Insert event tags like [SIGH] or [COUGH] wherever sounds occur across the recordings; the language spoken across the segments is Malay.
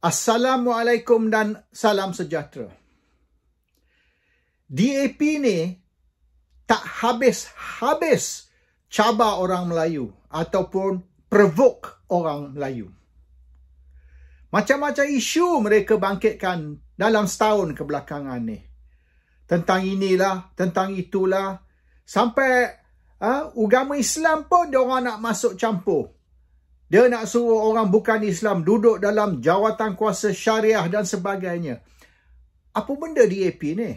Assalamualaikum dan salam sejahtera. DAP ni tak habis-habis cabar orang Melayu ataupun provoke orang Melayu. Macam-macam isu mereka bangkitkan dalam setahun kebelakangan ni. Tentang inilah, tentang itulah. Sampai ha, agama Islam pun diorang nak masuk campur. Dia nak suruh orang bukan Islam duduk dalam jawatan kuasa syariah dan sebagainya. Apa benda DAP ni?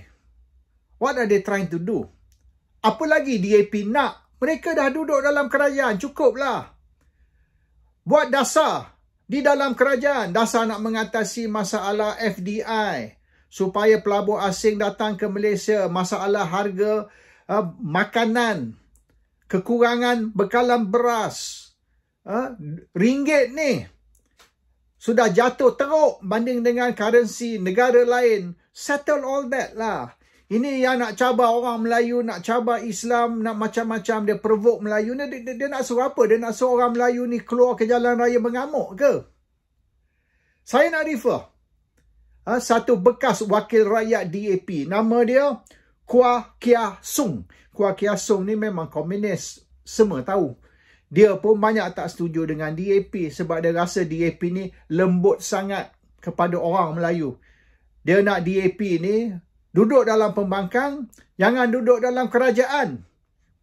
What are they trying to do? Apa lagi DAP nak? Mereka dah duduk dalam kerajaan, cukuplah. Buat dasar di dalam kerajaan, dasar nak mengatasi masalah FDI supaya pelabur asing datang ke Malaysia, masalah harga uh, makanan, kekurangan bekalan beras ha, ringgit ni sudah jatuh teruk banding dengan currency negara lain. Settle all that lah. Ini yang nak cabar orang Melayu, nak cabar Islam, nak macam-macam. Dia provoke Melayu ni. Dia, dia, dia nak suruh apa? Dia nak suruh orang Melayu ni keluar ke jalan raya mengamuk ke? Saya nak refer. Ha, satu bekas wakil rakyat DAP. Nama dia Kua Kia Sung. Kua Kia Sung ni memang komunis. Semua tahu dia pun banyak tak setuju dengan DAP sebab dia rasa DAP ni lembut sangat kepada orang Melayu. Dia nak DAP ni duduk dalam pembangkang, jangan duduk dalam kerajaan.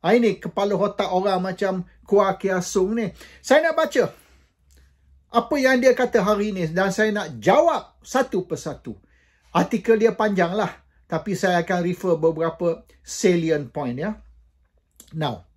Ha, ini kepala otak orang macam Kuah Kiasung ni. Saya nak baca apa yang dia kata hari ini dan saya nak jawab satu persatu. Artikel dia panjang lah. Tapi saya akan refer beberapa salient point ya. Now,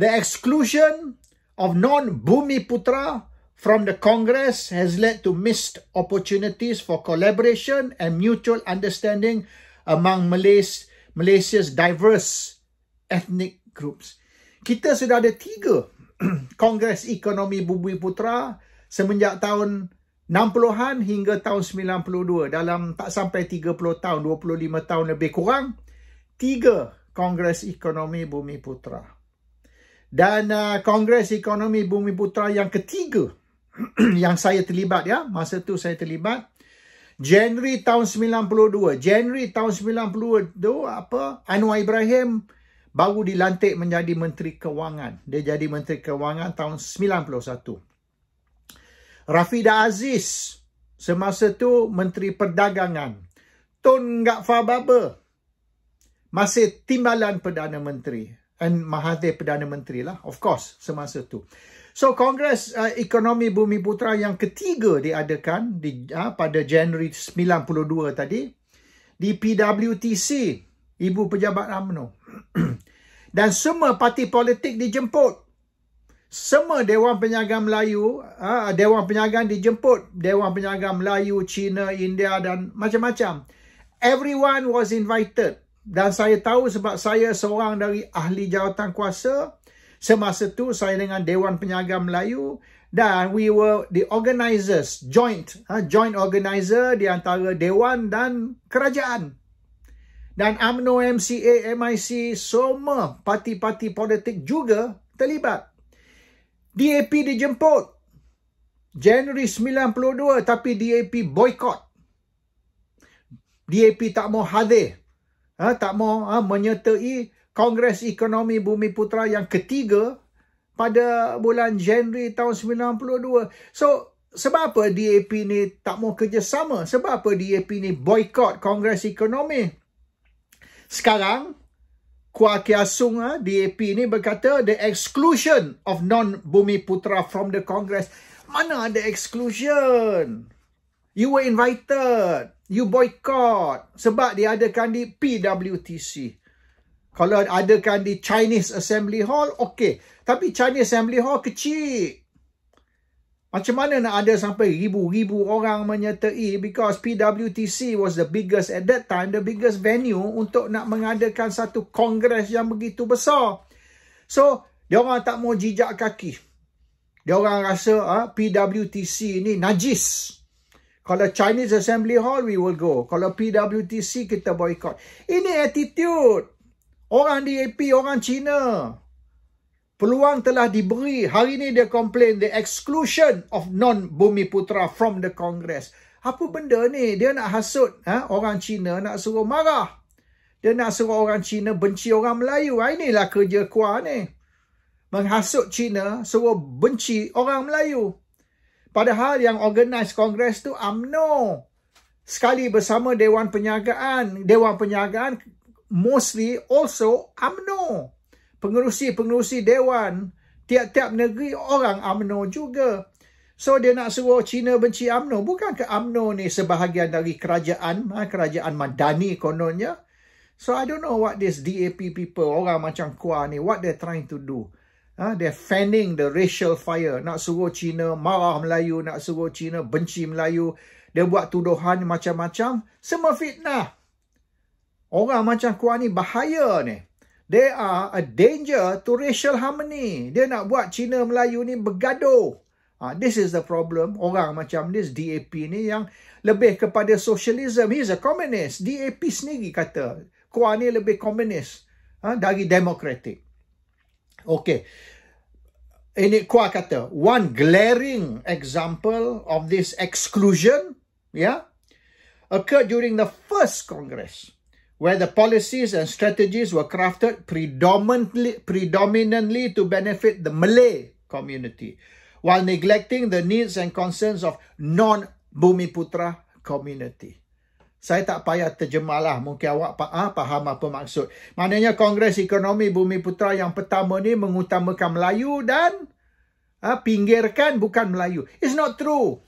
The exclusion of non Bumi Putra from the Congress has led to missed opportunities for collaboration and mutual understanding among Malays, Malaysia's diverse ethnic groups. Kita sudah ada tiga [CLEARS THROAT] Kongres Ekonomi Bumi Putra semenjak tahun 60-an hingga tahun 92 dalam tak sampai 30 tahun 25 tahun lebih kurang tiga Kongres Ekonomi Bumi Putra dan uh, Kongres Ekonomi Bumi Putra yang ketiga [CLEARS THROAT] yang saya terlibat ya masa tu saya terlibat Januari tahun 92 Januari tahun 92 apa Anwar Ibrahim baru dilantik menjadi menteri kewangan dia jadi menteri kewangan tahun 91 Rafida Aziz semasa tu menteri perdagangan Tun Gak Fababa masih timbalan Perdana Menteri and Mahathir Perdana Menteri lah of course semasa tu. So Kongres uh, Ekonomi Bumi Putra yang ketiga diadakan di uh, pada Januari 92 tadi di PWTC Ibu Pejabat UMNO. [CLEARS THROAT] Dan semua parti politik dijemput. Semua Dewan Penyagaan Melayu, uh, Dewan Penyagaan dijemput, Dewan Penyagaan Melayu, Cina, India dan macam-macam. Everyone was invited dan saya tahu sebab saya seorang dari ahli jawatan kuasa semasa tu saya dengan dewan penyaga Melayu dan we were the organizers joint ha, joint organizer di antara dewan dan kerajaan dan AMNO MCA MIC semua parti-parti politik juga terlibat DAP dijemput Januari 92 tapi DAP boycott. DAP tak mau hadir ha, tak mau ha, menyertai Kongres Ekonomi Bumi Putra yang ketiga pada bulan Januari tahun 92. So, sebab apa DAP ni tak mau kerjasama? Sebab apa DAP ni boykot Kongres Ekonomi? Sekarang, Kua Kiasung ha, DAP ni berkata the exclusion of non-Bumi Putra from the Congress. Mana ada exclusion? You were invited. You boycott sebab diadakan di PWTC. Kalau adakan di Chinese Assembly Hall, okey. Tapi Chinese Assembly Hall kecil. Macam mana nak ada sampai ribu-ribu orang menyertai because PWTC was the biggest at that time, the biggest venue untuk nak mengadakan satu kongres yang begitu besar. So, orang tak mau jijak kaki. Orang rasa ha, ah, PWTC ni najis. Najis. Kalau Chinese Assembly Hall, we will go. Kalau PWTC, kita boycott. Ini attitude. Orang DAP, orang Cina. Peluang telah diberi. Hari ini dia complain the exclusion of non-Bumi Putra from the Congress. Apa benda ni? Dia nak hasut ha? orang Cina nak suruh marah. Dia nak suruh orang Cina benci orang Melayu. Ha, inilah kerja kuah ni. Menghasut Cina suruh benci orang Melayu. Padahal yang organise kongres tu UMNO. Sekali bersama Dewan Penyagaan. Dewan Penyagaan mostly also UMNO. Pengerusi-pengerusi Dewan. Tiap-tiap negeri orang UMNO juga. So dia nak suruh China benci UMNO. Bukan ke UMNO ni sebahagian dari kerajaan. Ha, kerajaan Madani kononnya. So I don't know what this DAP people, orang macam kuah ni, what they trying to do. Ha, they're fanning the racial fire. Nak suruh Cina marah Melayu. Nak suruh Cina benci Melayu. Dia buat tuduhan macam-macam. Semua fitnah. Orang macam kuah ni bahaya ni. They are a danger to racial harmony. Dia nak buat Cina Melayu ni bergaduh. Ha, this is the problem. Orang macam this DAP ni yang lebih kepada socialism. He's a communist. DAP sendiri kata. kuah ni lebih communist. Ha, dari democratic. Okay. Ini Kwa kata, one glaring example of this exclusion, yeah, occurred during the first Congress, where the policies and strategies were crafted predominantly, predominantly to benefit the Malay community, while neglecting the needs and concerns of non-Bumiputra community. Saya tak payah terjemahlah. Mungkin awak ha, faham apa maksud. Maknanya Kongres Ekonomi Bumi Putra yang pertama ni mengutamakan Melayu dan ha, pinggirkan bukan Melayu. It's not true.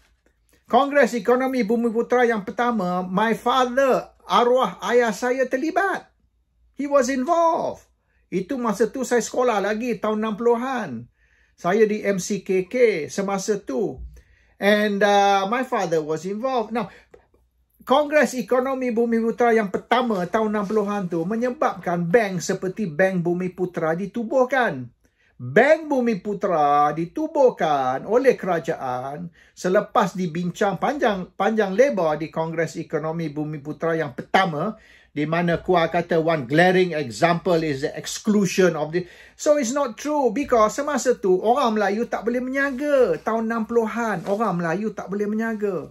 Kongres Ekonomi Bumi Putra yang pertama, my father, arwah ayah saya terlibat. He was involved. Itu masa tu saya sekolah lagi, tahun 60-an. Saya di MCKK semasa tu. And uh, my father was involved. Now, Kongres Ekonomi Bumi Putra yang pertama tahun 60-an tu menyebabkan bank seperti Bank Bumi Putra ditubuhkan. Bank Bumi Putra ditubuhkan oleh kerajaan selepas dibincang panjang panjang lebar di Kongres Ekonomi Bumi Putra yang pertama di mana Kua kata one glaring example is the exclusion of the... So it's not true because semasa tu orang Melayu tak boleh menyaga. Tahun 60-an orang Melayu tak boleh menyaga.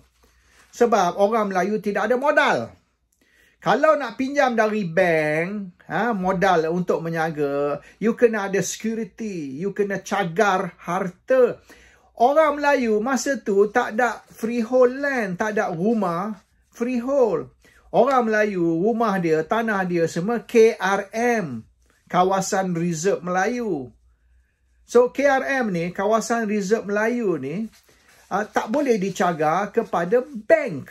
Sebab orang Melayu tidak ada modal. Kalau nak pinjam dari bank, ha, modal untuk menyaga, you kena ada security, you kena cagar harta. Orang Melayu masa tu tak ada freehold land, tak ada rumah freehold. Orang Melayu, rumah dia, tanah dia semua KRM, Kawasan Reserve Melayu. So KRM ni, Kawasan Reserve Melayu ni, uh, tak boleh dicagar kepada bank.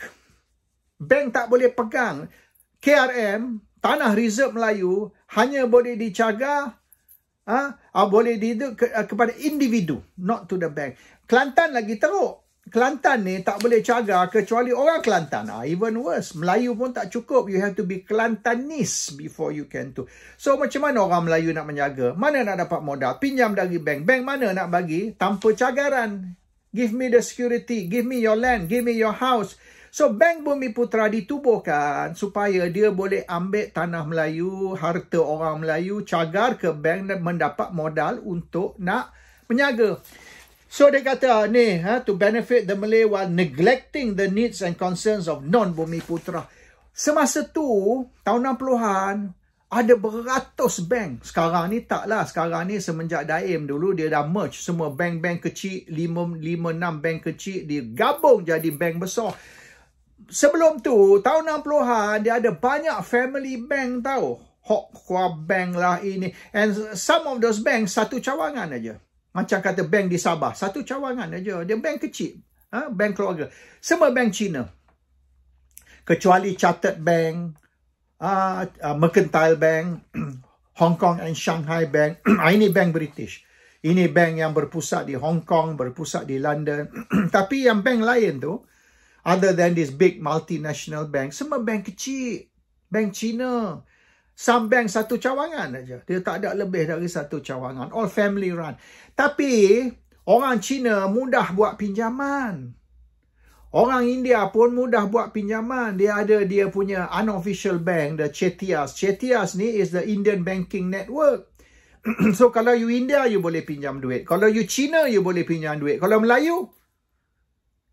Bank tak boleh pegang. KRM, Tanah Reserve Melayu, hanya boleh dicagar uh, uh, boleh di, uh, kepada individu, not to the bank. Kelantan lagi teruk. Kelantan ni tak boleh caga kecuali orang Kelantan. Ah, even worse, Melayu pun tak cukup. You have to be Kelantanese before you can do. So macam mana orang Melayu nak menjaga? Mana nak dapat modal? Pinjam dari bank. Bank mana nak bagi tanpa cagaran? Give me the security. Give me your land. Give me your house. So Bank Bumi Putra ditubuhkan supaya dia boleh ambil tanah Melayu, harta orang Melayu, cagar ke bank dan mendapat modal untuk nak menyaga. So dia kata ah, ni, ha, to benefit the Malay while neglecting the needs and concerns of non-Bumi Putra. Semasa tu, tahun 60-an, ada beratus bank. Sekarang ni taklah. Sekarang ni semenjak Daim dulu dia dah merge semua bank-bank kecil, 5 5 6 bank kecil digabung jadi bank besar. Sebelum tu, tahun 60-an dia ada banyak family bank tau. Hok Kwa Bank lah ini. And some of those bank satu cawangan aja. Macam kata bank di Sabah, satu cawangan aja. Dia bank kecil, ha? bank keluarga. Semua bank Cina. Kecuali Chartered Bank, uh, uh, Mercantile Bank, [CLEARS THROAT] Hong Kong and Shanghai Bank. [CLEARS THROAT] Ah, ini bank British. Ini bank yang berpusat di Hong Kong, berpusat di London. [CLEARS THROAT] Tapi yang bank lain tu, other than this big multinational bank, semua bank kecil. Bank China. Some bank satu cawangan aja. Dia tak ada lebih dari satu cawangan. All family run. Tapi orang China mudah buat pinjaman. Orang India pun mudah buat pinjaman. Dia ada dia punya unofficial bank, the Chetias. Chetias ni is the Indian Banking Network. [CLEARS THROAT] so kalau you India, you boleh pinjam duit. Kalau you China, you boleh pinjam duit. Kalau Melayu,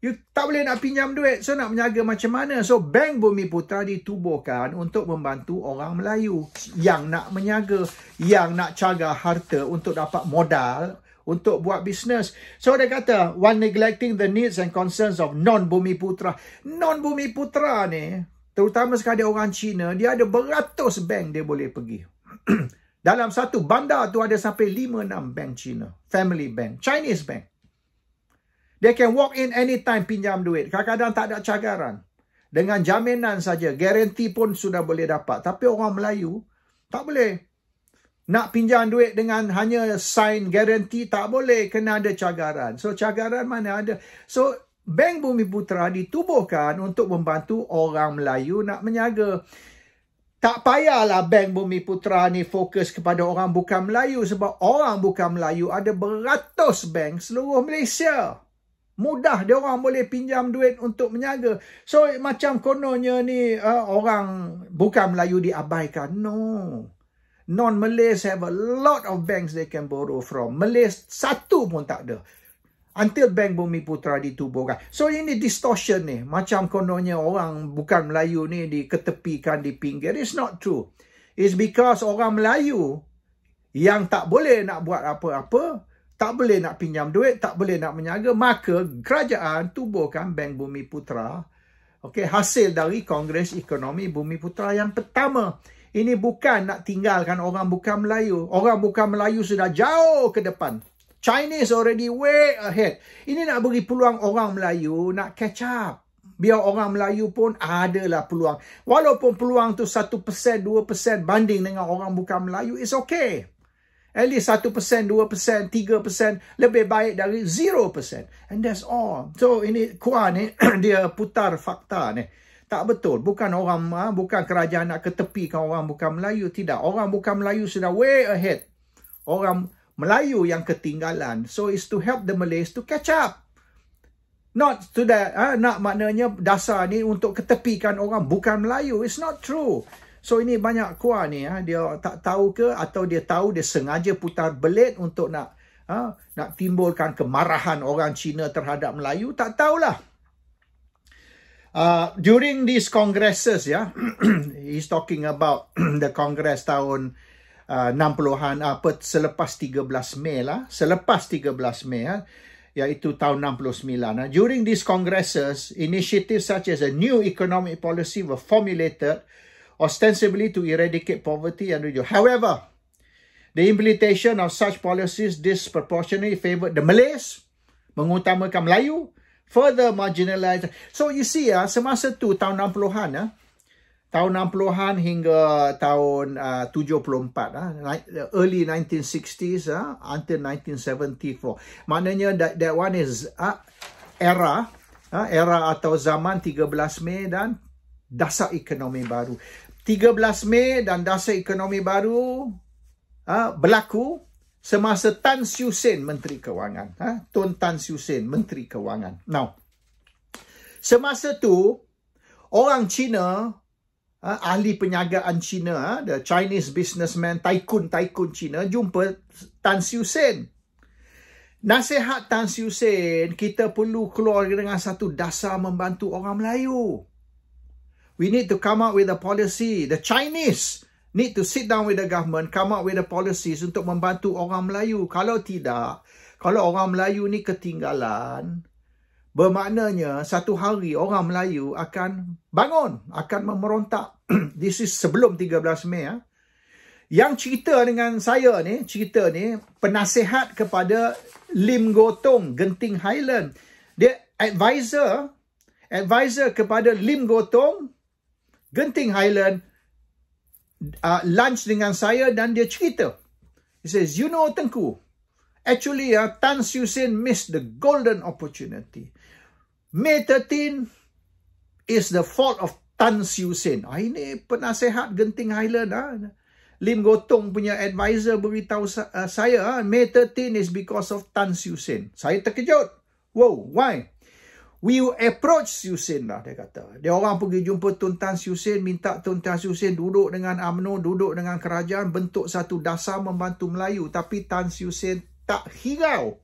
you tak boleh nak pinjam duit. So nak menjaga macam mana? So Bank Bumi Putra ditubuhkan untuk membantu orang Melayu yang nak menyaga, yang nak caga harta untuk dapat modal, untuk buat bisnes. So dia kata, one neglecting the needs and concerns of non-bumi putra. Non-bumi putra ni, terutama sekali orang Cina, dia ada beratus bank dia boleh pergi. [CLEARS THROAT] Dalam satu bandar tu ada sampai lima enam bank Cina. Family bank. Chinese bank. They can walk in anytime pinjam duit. Kadang-kadang tak ada cagaran. Dengan jaminan saja, garanti pun sudah boleh dapat. Tapi orang Melayu tak boleh nak pinjam duit dengan hanya sign garanti tak boleh kena ada cagaran. So cagaran mana ada? So Bank Bumi Putra ditubuhkan untuk membantu orang Melayu nak menyaga. Tak payahlah Bank Bumi Putra ni fokus kepada orang bukan Melayu sebab orang bukan Melayu ada beratus bank seluruh Malaysia. Mudah dia orang boleh pinjam duit untuk menyaga. So macam kononnya ni uh, orang bukan Melayu diabaikan. No. Non-Malays have a lot of banks they can borrow from. Malays satu pun tak ada. Until Bank Bumi Putra ditubuhkan. So ini distortion ni. Macam kononnya orang bukan Melayu ni diketepikan di pinggir. It's not true. It's because orang Melayu yang tak boleh nak buat apa-apa, tak boleh nak pinjam duit, tak boleh nak menyaga, maka kerajaan tubuhkan Bank Bumi Putra. Okay, hasil dari Kongres Ekonomi Bumi Putra yang pertama. Ini bukan nak tinggalkan orang bukan Melayu. Orang bukan Melayu sudah jauh ke depan. Chinese already way ahead. Ini nak beri peluang orang Melayu nak catch up. Biar orang Melayu pun adalah peluang. Walaupun peluang tu 1%, 2% banding dengan orang bukan Melayu, it's okay. At least 1%, 2%, 3% lebih baik dari 0%. And that's all. So ini kuan ni, [CLEARS THROAT] dia putar fakta ni. Tak betul. Bukan orang ha, bukan kerajaan nak ketepikan orang bukan Melayu. Tidak. Orang bukan Melayu sudah way ahead. Orang Melayu yang ketinggalan. So it's to help the Malays to catch up. Not to that. Ha, nak maknanya dasar ni untuk ketepikan orang bukan Melayu. It's not true. So ini banyak kuah ni. Ha, dia tak tahu ke atau dia tahu dia sengaja putar belit untuk nak ha, nak timbulkan kemarahan orang Cina terhadap Melayu. Tak tahulah. Uh, during these congresses yeah, ya, [CLEARS THROAT] he's talking about [CLEARS THROAT] the congress tahun uh, 60-an apa uh, selepas 13 Mei lah selepas 13 Mei ya iaitu tahun 69 uh, during these congresses initiatives such as a new economic policy were formulated ostensibly to eradicate poverty and reduce however the implementation of such policies disproportionately favoured the Malays mengutamakan Melayu further marginalized. So you see ya, semasa tu tahun 60-an ya, ah, tahun 60-an hingga tahun uh, 74 lah, early 1960s ah uh, until 1974. Maknanya that, that one is uh, era uh, era atau zaman 13 Mei dan dasar ekonomi baru. 13 Mei dan dasar ekonomi baru uh, berlaku semasa Tan Siew Sen menteri kewangan ha Tun Tan Siew Sen menteri kewangan now semasa tu orang Cina ha, ahli penyagaan Cina ha, the Chinese businessman tycoon tycoon Cina jumpa Tan Siew Sen Nasihat Tan Siew Sen, kita perlu keluar dengan satu dasar membantu orang Melayu. We need to come up with a policy. The Chinese need to sit down with the government, come up with the policies untuk membantu orang Melayu. Kalau tidak, kalau orang Melayu ni ketinggalan, bermaknanya satu hari orang Melayu akan bangun, akan memerontak. [CLEARS THROAT] This is sebelum 13 Mei. Ya. Yang cerita dengan saya ni, cerita ni, penasihat kepada Lim Gotong, Genting Highland. Dia advisor, advisor kepada Lim Gotong, Genting Highland, uh, lunch dengan saya dan dia cerita. He says, you know Tengku, actually uh, Tan Siu Sin missed the golden opportunity. May 13 is the fault of Tan Siu Sin. Ah, ini penasehat Genting Highland. Ah. Lim Gotong punya advisor beritahu uh, saya, ah, May 13 is because of Tan Siu Sin. Saya terkejut. Whoa, why? We approach Siu Sin lah dia kata. Dia orang pergi jumpa Tun Tan Siu Sin, minta Tun Tan Siu Sin duduk dengan UMNO, duduk dengan kerajaan, bentuk satu dasar membantu Melayu. Tapi Tan Siu Sin tak hirau.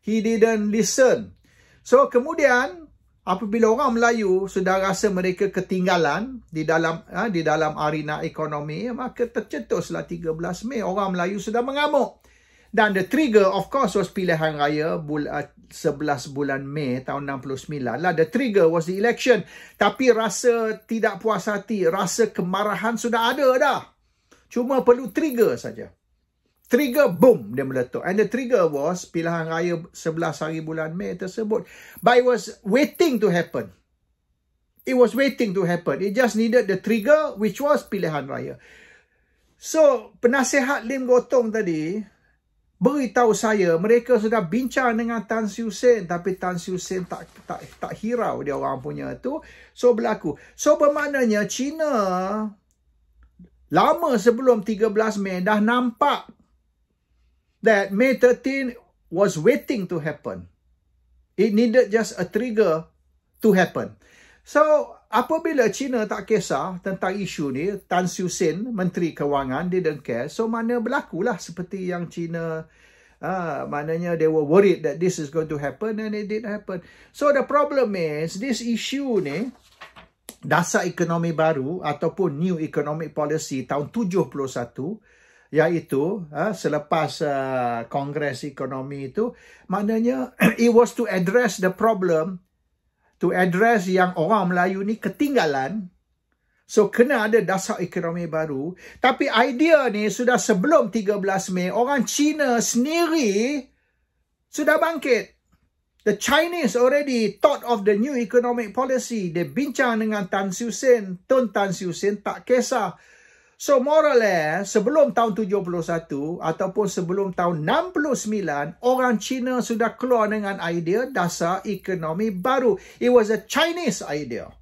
He didn't listen. So kemudian, apabila orang Melayu sudah rasa mereka ketinggalan di dalam ha, di dalam arena ekonomi, maka tercetuslah 13 Mei. Orang Melayu sudah mengamuk. Dan the trigger, of course, was pilihan raya bulan 11 bulan Mei tahun 69 lah the trigger was the election tapi rasa tidak puas hati rasa kemarahan sudah ada dah cuma perlu trigger saja trigger boom dia meletup and the trigger was pilihan raya 11 hari bulan Mei tersebut but it was waiting to happen it was waiting to happen it just needed the trigger which was pilihan raya so penasihat Lim Gotong tadi beritahu saya mereka sudah bincang dengan Tan Siu Sen tapi Tan Siu Sen tak tak tak hirau dia orang punya tu so berlaku so bermaknanya China lama sebelum 13 Mei dah nampak that May 13 was waiting to happen it needed just a trigger to happen so apabila China tak kisah tentang isu ni, Tan Siu Sin, Menteri Kewangan, dia don't care. So, mana berlakulah seperti yang China, uh, maknanya they were worried that this is going to happen and it didn't happen. So, the problem is, this issue ni, dasar ekonomi baru ataupun new economic policy tahun 71 iaitu uh, selepas uh, kongres ekonomi itu maknanya [CLEARS THROAT] it was to address the problem to address yang orang Melayu ni ketinggalan. So kena ada dasar ekonomi baru. Tapi idea ni sudah sebelum 13 Mei, orang Cina sendiri sudah bangkit. The Chinese already thought of the new economic policy. Dia bincang dengan Tan Siu Sin. Tun Tan Siu Sin tak kisah. So moral eh, sebelum tahun 71 ataupun sebelum tahun 69, orang Cina sudah keluar dengan idea dasar ekonomi baru. It was a Chinese idea.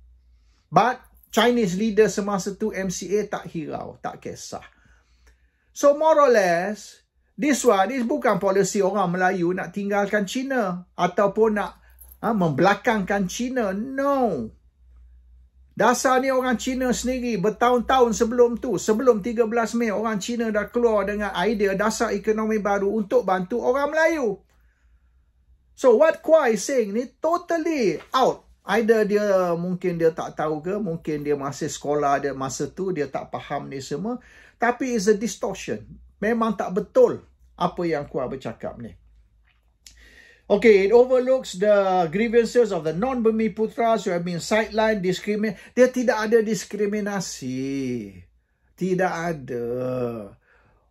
But Chinese leader semasa tu MCA tak hirau, tak kisah. So more or less, this one, this bukan polisi orang Melayu nak tinggalkan China ataupun nak ha, membelakangkan China. No. No. Dasar ni orang Cina sendiri bertahun-tahun sebelum tu, sebelum 13 Mei orang Cina dah keluar dengan idea dasar ekonomi baru untuk bantu orang Melayu. So what Kuai saying ni totally out. Either dia mungkin dia tak tahu ke, mungkin dia masih sekolah dia masa tu dia tak faham ni semua. Tapi is a distortion. Memang tak betul apa yang Kuai bercakap ni. Okay, it overlooks the grievances of the non-Bumi Putras who have been sidelined, discriminated. Dia tidak ada diskriminasi. Tidak ada.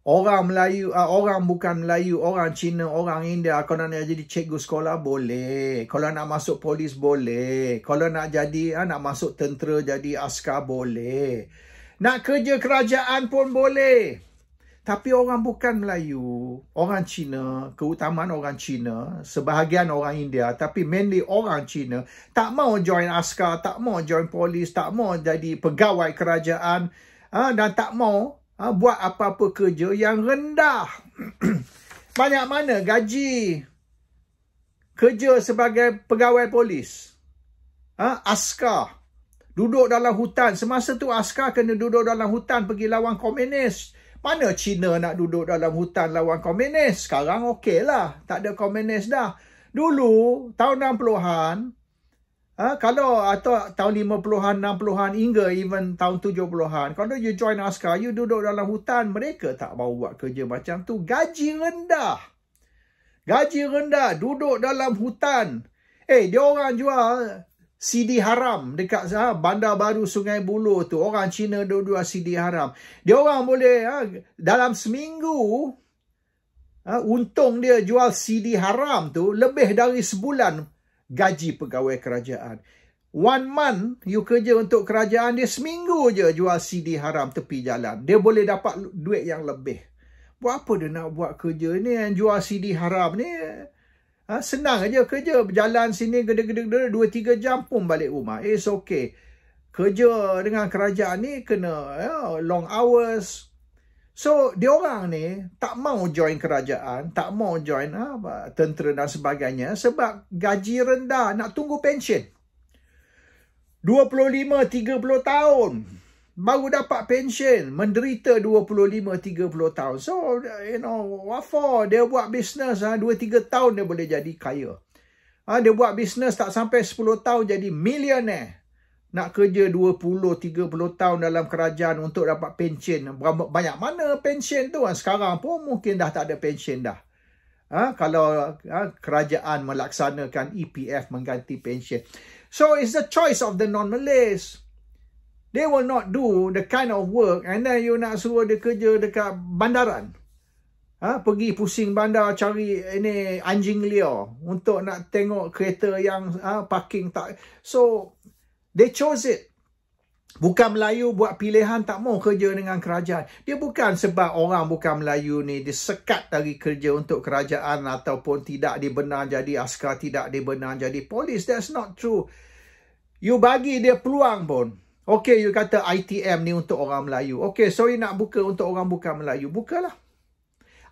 Orang Melayu, uh, orang bukan Melayu, orang Cina, orang India, kalau nak jadi cikgu sekolah, boleh. Kalau nak masuk polis, boleh. Kalau nak jadi, uh, nak masuk tentera, jadi askar, boleh. Nak kerja kerajaan pun boleh. Boleh. Tapi orang bukan Melayu, orang Cina, keutamaan orang Cina, sebahagian orang India, tapi mainly orang Cina, tak mau join askar, tak mau join polis, tak mau jadi pegawai kerajaan ha, dan tak mau ha, buat apa-apa kerja yang rendah. [CLEARS THROAT] Banyak mana gaji kerja sebagai pegawai polis? Ha, askar. Duduk dalam hutan. Semasa tu askar kena duduk dalam hutan pergi lawan komunis. Mana China nak duduk dalam hutan lawan komunis? Sekarang okey lah. Tak ada komunis dah. Dulu, tahun 60-an, ha, kalau atau tahun 50-an, 60-an, hingga even tahun 70-an, kalau you join askar, you duduk dalam hutan, mereka tak mau buat kerja macam tu. Gaji rendah. Gaji rendah. Duduk dalam hutan. Eh, dia orang jual CD haram dekat ha, bandar baru Sungai Buloh tu. Orang Cina dua-dua CD haram. Dia orang boleh ha, dalam seminggu ha, untung dia jual CD haram tu lebih dari sebulan gaji pegawai kerajaan. One month you kerja untuk kerajaan dia seminggu je jual CD haram tepi jalan. Dia boleh dapat duit yang lebih. Buat apa dia nak buat kerja ni yang jual CD haram ni? Ha, senang aja kerja berjalan sini gede-gede 2 3 jam pun balik rumah. It's okay. Kerja dengan kerajaan ni kena ya, long hours. So, orang ni tak mau join kerajaan, tak mau join ha, apa ha, tentera dan sebagainya sebab gaji rendah, nak tunggu pension. 25 30 tahun baru dapat pension menderita 25 30 tahun so you know what for dia buat bisnes ha, ah, 2 3 tahun dia boleh jadi kaya ha, dia buat bisnes tak sampai 10 tahun jadi millionaire nak kerja 20 30 tahun dalam kerajaan untuk dapat pension banyak mana pension tu kan sekarang pun mungkin dah tak ada pension dah ha, kalau ha, kerajaan melaksanakan EPF mengganti pension so it's the choice of the non-malays They will not do the kind of work and then you nak suruh dia kerja dekat bandaran. Ha, pergi pusing bandar cari ini anjing liar untuk nak tengok kereta yang ha, parking tak. So, they chose it. Bukan Melayu buat pilihan tak mau kerja dengan kerajaan. Dia bukan sebab orang bukan Melayu ni disekat dari kerja untuk kerajaan ataupun tidak dibenar jadi askar, tidak dibenar jadi polis. That's not true. You bagi dia peluang pun. Okay, you kata ITM ni untuk orang Melayu. Okay, so you nak buka untuk orang bukan Melayu. Bukalah.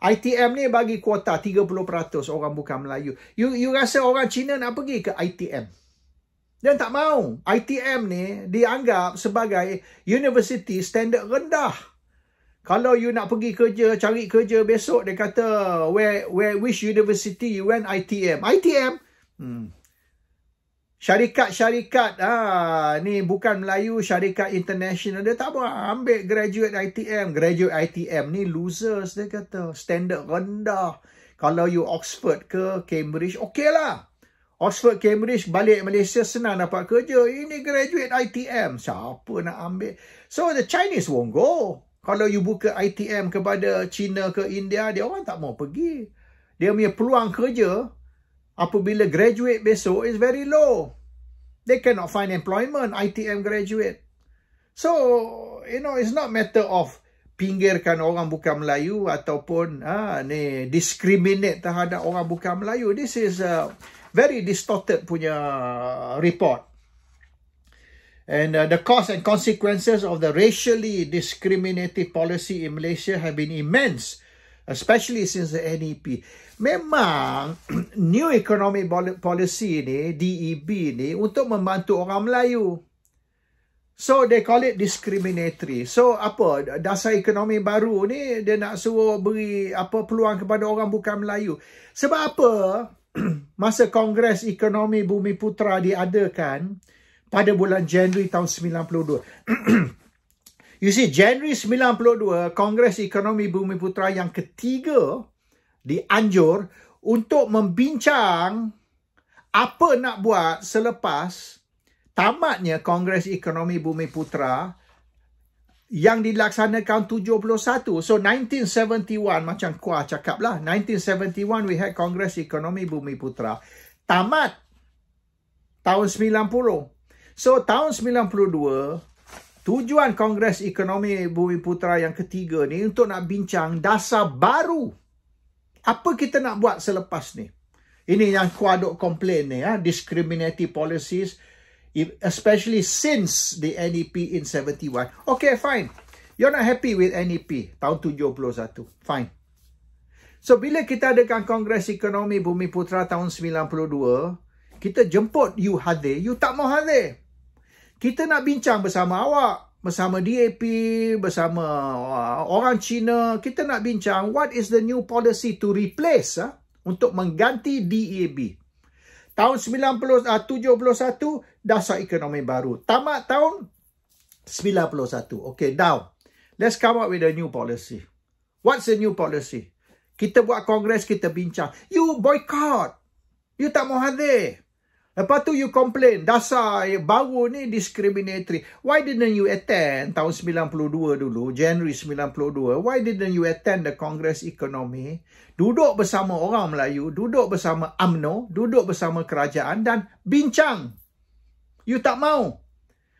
ITM ni bagi kuota 30% orang bukan Melayu. You you rasa orang Cina nak pergi ke ITM? Dia tak mau. ITM ni dianggap sebagai university standard rendah. Kalau you nak pergi kerja, cari kerja besok, dia kata, where, where, which university you went ITM? ITM? Hmm. Syarikat-syarikat ah ni bukan Melayu syarikat international dia tak buat ambil graduate ITM graduate ITM ni losers dia kata standard rendah kalau you Oxford ke Cambridge okey lah, Oxford Cambridge balik Malaysia senang dapat kerja ini graduate ITM siapa nak ambil so the Chinese won't go kalau you buka ITM kepada China ke India dia orang tak mau pergi dia punya peluang kerja apabila graduate besok is very low. They cannot find employment, ITM graduate. So, you know, it's not matter of pinggirkan orang bukan Melayu ataupun ah, ni discriminate terhadap orang bukan Melayu. This is a very distorted punya report. And uh, the cost and consequences of the racially discriminative policy in Malaysia have been immense especially since the NEP. Memang [CLEARS THROAT] New Economic Policy ni, DEB ni, untuk membantu orang Melayu. So, they call it discriminatory. So, apa, dasar ekonomi baru ni, dia nak suruh beri apa peluang kepada orang bukan Melayu. Sebab apa, [CLEARS THROAT] masa Kongres Ekonomi Bumi Putra diadakan pada bulan Januari tahun 92. [CLEARS THROAT] You see, January 92, Kongres Ekonomi Bumi Putra yang ketiga dianjur untuk membincang apa nak buat selepas tamatnya Kongres Ekonomi Bumi Putra yang dilaksanakan 71. So 1971 macam kuah cakap lah. 1971 we had Kongres Ekonomi Bumi Putra. Tamat tahun 90. So tahun 92 Tujuan Kongres Ekonomi Bumi Putra yang ketiga ni untuk nak bincang dasar baru. Apa kita nak buat selepas ni? Ini yang kuaduk komplain ni ya. Discriminative policies. Especially since the NEP in 71. Okay, fine. You're not happy with NEP tahun 71. Fine. So, bila kita adakan Kongres Ekonomi Bumi Putra tahun 92, kita jemput you hadir, you tak mau hadir kita nak bincang bersama awak, bersama DAP, bersama uh, orang Cina, kita nak bincang what is the new policy to replace uh, untuk mengganti DAB. Tahun 1971, uh, dasar ekonomi baru. Tamat tahun 91. Okay, now Let's come up with a new policy. What's the new policy? Kita buat kongres, kita bincang. You boycott. You tak mau hadir. Lepas tu you complain, dasar eh, baru ni discriminatory. Why didn't you attend tahun 92 dulu, January 92? Why didn't you attend the Congress Ekonomi? Duduk bersama orang Melayu, duduk bersama AMNO, duduk bersama kerajaan dan bincang. You tak mau.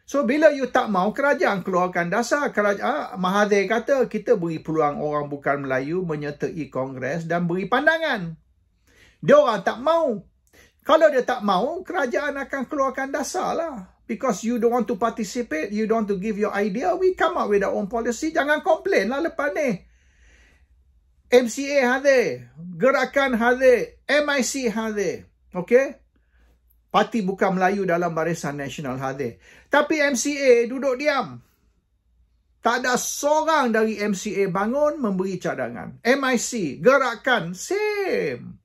So bila you tak mau kerajaan keluarkan dasar kerajaan ah, Mahathir kata kita beri peluang orang bukan Melayu menyertai kongres dan beri pandangan. Dia orang tak mau kalau dia tak mau, kerajaan akan keluarkan dasar lah. Because you don't want to participate, you don't want to give your idea, we come up with our own policy. Jangan komplain lah lepas ni. MCA hadir, gerakan hadir, MIC hadir. Okay? Parti bukan Melayu dalam barisan nasional hadir. Tapi MCA duduk diam. Tak ada seorang dari MCA bangun memberi cadangan. MIC, gerakan, same.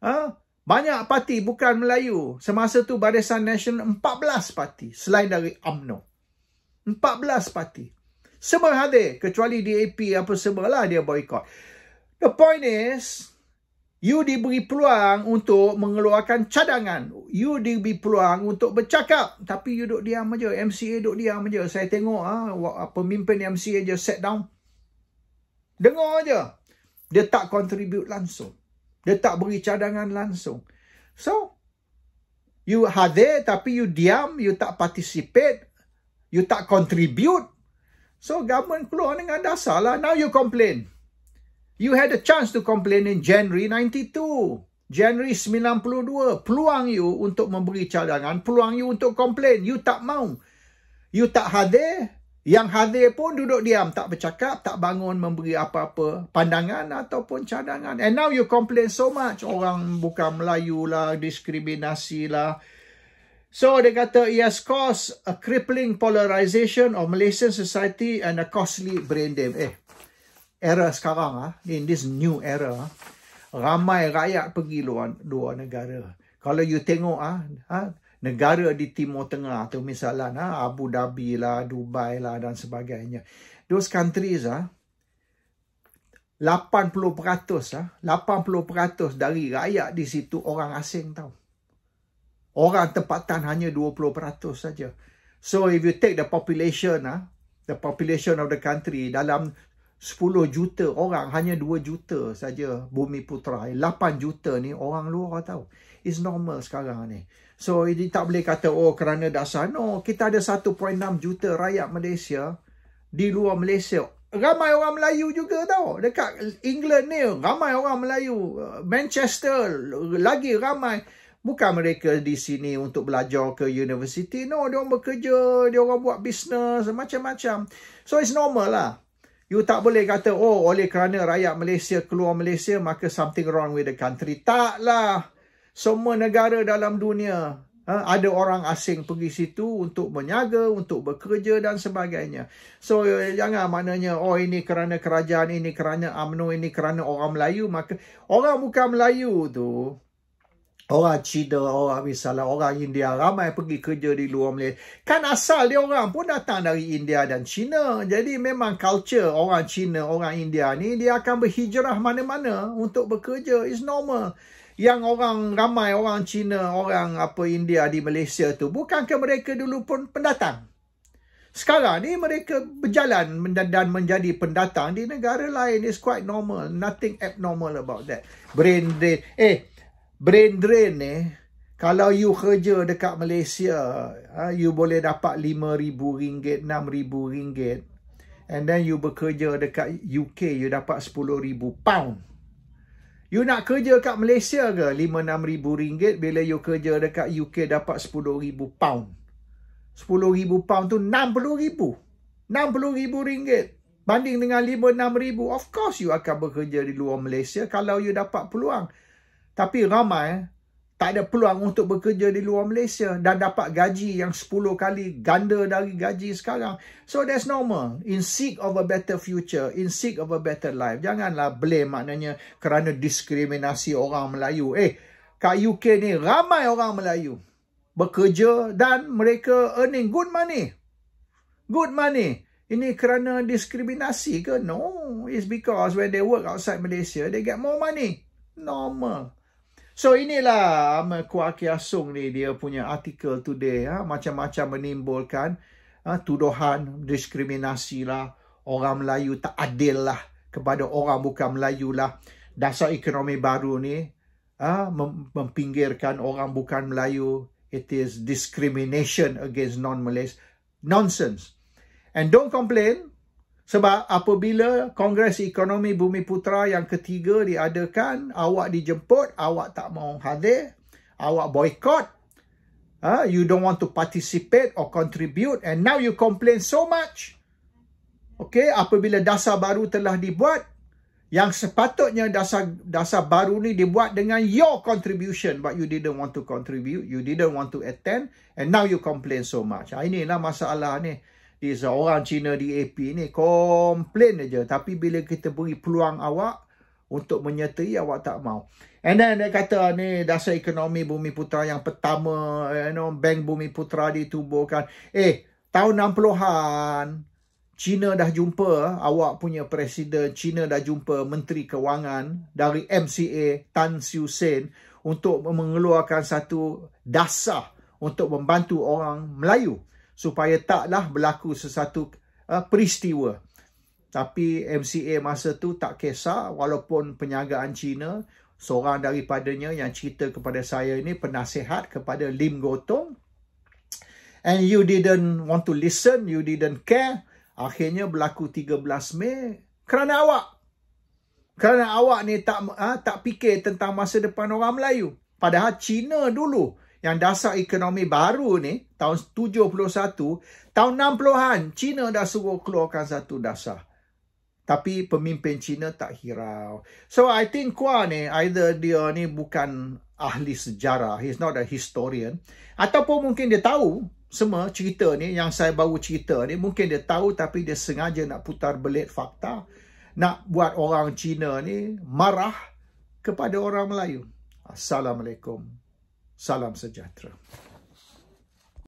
Huh? Ha? Banyak parti bukan Melayu. Semasa tu barisan nasional 14 parti selain dari AMNO. 14 parti. Semua hadir kecuali DAP apa semualah dia boykot. The point is, you diberi peluang untuk mengeluarkan cadangan. You diberi peluang untuk bercakap. Tapi you duduk diam aja. MCA duduk diam aja. Saya tengok ha, pemimpin MCA je set down. Dengar aja. Dia tak contribute langsung. Dia tak beri cadangan langsung. So, you hadir tapi you diam, you tak participate, you tak contribute. So, government keluar dengan dasar lah. Now you complain. You had a chance to complain in January 92. January 92, peluang you untuk memberi cadangan, peluang you untuk complain, you tak mau. You tak hadir, yang hadir pun duduk diam, tak bercakap, tak bangun memberi apa-apa pandangan ataupun cadangan. And now you complain so much. Orang bukan Melayu lah, diskriminasi lah. So, dia kata, it has caused a crippling polarization of Malaysian society and a costly brain damage. Eh, era sekarang lah, in this new era, ah, ramai rakyat pergi luar, luar negara. Kalau you tengok ah, ah negara di Timur Tengah tu misalnya ha, Abu Dhabi lah, Dubai lah dan sebagainya. Those countries ah ha, 80% ah ha, 80% dari rakyat di situ orang asing tau. Orang tempatan hanya 20% saja. So if you take the population ah ha, the population of the country dalam 10 juta orang hanya 2 juta saja bumi putra 8 eh, juta ni orang luar tahu. is normal sekarang ni so ini tak boleh kata oh kerana dasar no kita ada 1.6 juta rakyat Malaysia di luar Malaysia ramai orang Melayu juga tau dekat England ni ramai orang Melayu Manchester lagi ramai Bukan mereka di sini untuk belajar ke universiti. No, dia orang bekerja, dia orang buat bisnes, macam-macam. So, it's normal lah. You tak boleh kata, oh oleh kerana rakyat Malaysia keluar Malaysia, maka something wrong with the country. Taklah. Semua negara dalam dunia ha, ada orang asing pergi situ untuk menyaga, untuk bekerja dan sebagainya. So jangan maknanya, oh ini kerana kerajaan, ini kerana UMNO, ini kerana orang Melayu. Maka orang bukan Melayu tu, Orang Cina, orang misalnya orang India ramai pergi kerja di luar Malaysia. Kan asal dia orang pun datang dari India dan China. Jadi memang culture orang Cina, orang India ni dia akan berhijrah mana-mana untuk bekerja. It's normal. Yang orang ramai orang Cina, orang apa India di Malaysia tu bukan ke mereka dulu pun pendatang? Sekarang ni mereka berjalan dan menjadi pendatang di negara lain. It's quite normal. Nothing abnormal about that. Brain drain. Eh, brain drain ni eh? kalau you kerja dekat Malaysia ah, you boleh dapat RM5,000 RM6,000 and then you bekerja dekat UK you dapat RM10,000 pound You nak kerja dekat Malaysia ke? RM5,000, RM6,000 bila you kerja dekat UK dapat RM10,000 pound. RM10,000 pound tu RM60,000. RM60,000 banding dengan RM5,000, RM6,000. Of course you akan bekerja di luar Malaysia kalau you dapat peluang tapi ramai tak ada peluang untuk bekerja di luar Malaysia dan dapat gaji yang 10 kali ganda dari gaji sekarang. So that's normal. In seek of a better future, in seek of a better life. Janganlah blame maknanya kerana diskriminasi orang Melayu. Eh, kat UK ni ramai orang Melayu bekerja dan mereka earning good money. Good money. Ini kerana diskriminasi ke? No. It's because when they work outside Malaysia, they get more money. Normal. So inilah um, Kuaki Asung ni dia punya artikel today ha? macam-macam menimbulkan ha? tuduhan diskriminasi lah orang Melayu tak adil lah kepada orang bukan Melayu lah dasar ekonomi baru ni ha? mempinggirkan orang bukan Melayu it is discrimination against non-Malays nonsense and don't complain sebab apabila Kongres Ekonomi Bumi Putra yang ketiga diadakan, awak dijemput, awak tak mau hadir, awak boycott. uh, ha, you don't want to participate or contribute and now you complain so much. Okay, apabila dasar baru telah dibuat, yang sepatutnya dasar dasar baru ni dibuat dengan your contribution but you didn't want to contribute, you didn't want to attend and now you complain so much. Ha, inilah masalah ni is orang Cina di AP ni komplain aja tapi bila kita beri peluang awak untuk menyertai awak tak mau and then dia kata ah, ni dasar ekonomi bumi putra yang pertama you know bank bumi putra ditubuhkan eh tahun 60-an Cina dah jumpa awak punya presiden Cina dah jumpa menteri kewangan dari MCA Tan Siew Sen untuk mengeluarkan satu dasar untuk membantu orang Melayu supaya taklah berlaku sesuatu uh, peristiwa. Tapi MCA masa tu tak kisah walaupun penyagaan Cina seorang daripadanya yang cerita kepada saya ini penasihat kepada Lim Gotong and you didn't want to listen, you didn't care. Akhirnya berlaku 13 Mei kerana awak. Kerana awak ni tak ha, tak fikir tentang masa depan orang Melayu. Padahal Cina dulu yang dasar ekonomi baru ni tahun 71, tahun 60-an China dah suruh keluarkan satu dasar. Tapi pemimpin China tak hirau. So I think Kua ni either dia ni bukan ahli sejarah, he's not a historian ataupun mungkin dia tahu semua cerita ni yang saya baru cerita ni mungkin dia tahu tapi dia sengaja nak putar belit fakta nak buat orang Cina ni marah kepada orang Melayu. Assalamualaikum. Salam sejahtera.